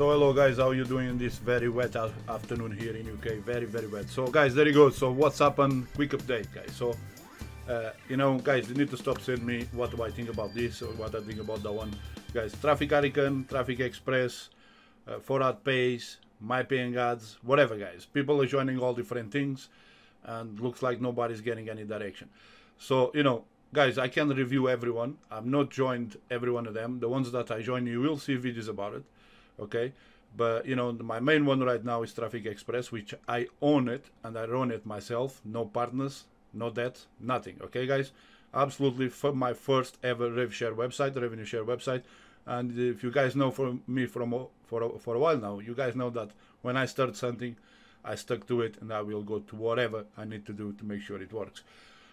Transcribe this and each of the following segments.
So hello guys, how you doing this very wet afternoon here in UK? Very, very wet. So guys, there you go. So what's happened? Quick update, guys. So, uh, you know, guys, you need to stop saying me what do I think about this or what I think about that one. Guys, Traffic Hurricane, Traffic Express, uh, Forward Pace, My Paying Ads, whatever, guys. People are joining all different things and looks like nobody's getting any direction. So, you know, guys, I can review everyone. I've not joined every one of them. The ones that I join, you will see videos about it okay but you know my main one right now is traffic express which i own it and i run it myself no partners no debt nothing okay guys absolutely for my first ever rev share website revenue share website and if you guys know from me from for for a while now you guys know that when i start something i stuck to it and i will go to whatever i need to do to make sure it works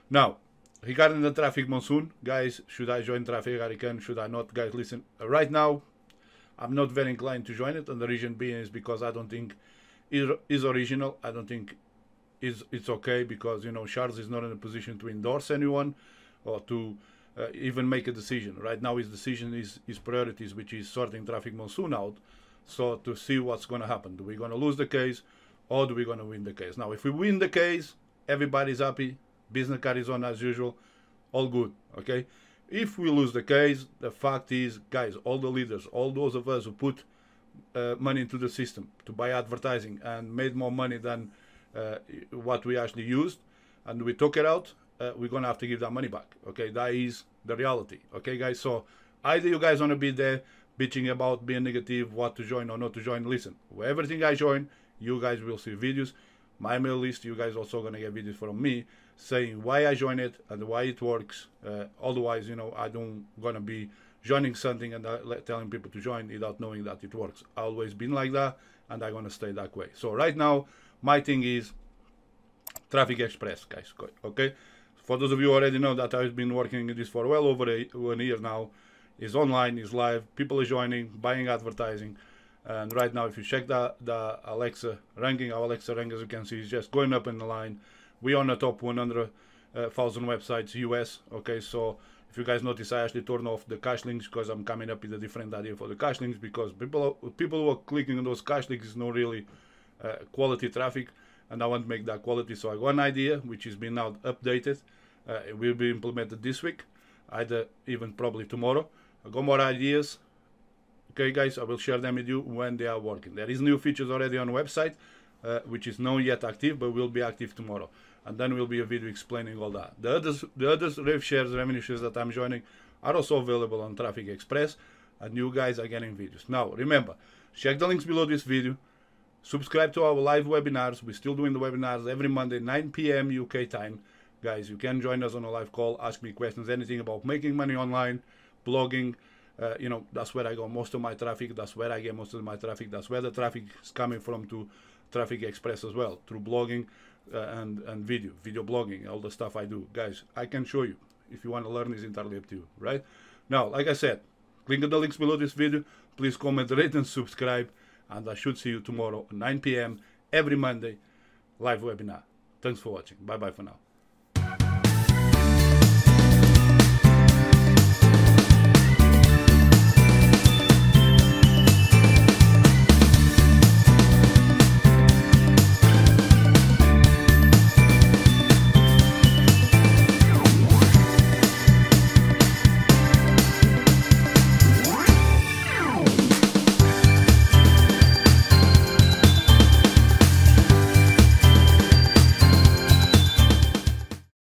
now regarding the traffic monsoon guys should i join traffic hurricane should i not guys listen right now I'm not very inclined to join it, and the reason being is because I don't think it is original. I don't think is it's okay because you know Charles is not in a position to endorse anyone or to uh, even make a decision. Right now, his decision is his priorities, which is sorting traffic monsoon out. So to see what's going to happen, do we going to lose the case, or do we going to win the case? Now, if we win the case, everybody's happy, business carries on as usual, all good. Okay, if we lose the case, the fact is, guys, all the leaders, all those of us who put uh, money into the system to buy advertising and made more money than uh, what we actually used, and we took it out, uh, we're gonna have to give that money back. Okay, that is the reality. Okay, guys. So either you guys wanna be there bitching about being negative, what to join or not to join. Listen, everything I join, you guys will see videos my mail list you guys also gonna get videos from me saying why i join it and why it works uh, otherwise you know i don't gonna be joining something and uh, telling people to join without knowing that it works I always been like that and i'm gonna stay that way so right now my thing is traffic express guys okay for those of you already know that i've been working this for well over a, one year now it's online it's live people are joining buying advertising and right now, if you check that the Alexa ranking, our Alexa rank, as you can see, is just going up in the line. We are on the top 100,000 websites US. Okay, so if you guys notice, I actually turn off the cash links because I'm coming up with a different idea for the cash links because people people who are clicking on those cash links is not really uh, quality traffic, and I want to make that quality. So I got an idea which is being now updated. Uh, it will be implemented this week, either even probably tomorrow. I got more ideas okay guys i will share them with you when they are working there is new features already on website uh, which is not yet active but will be active tomorrow and then will be a video explaining all that the others the others rev shares revenue shares that i'm joining are also available on traffic express and you guys are getting videos now remember check the links below this video subscribe to our live webinars we're still doing the webinars every monday 9 p.m uk time guys you can join us on a live call ask me questions anything about making money online blogging uh, you know that's where I go most of my traffic. That's where I get most of my traffic. That's where the traffic is coming from to Traffic Express as well through blogging uh, and and video, video blogging, all the stuff I do. Guys, I can show you. If you want to learn, it's entirely up to you, right? Now, like I said, click on the links below this video. Please comment, rate, and subscribe. And I should see you tomorrow, 9 p.m. every Monday, live webinar. Thanks for watching. Bye bye for now.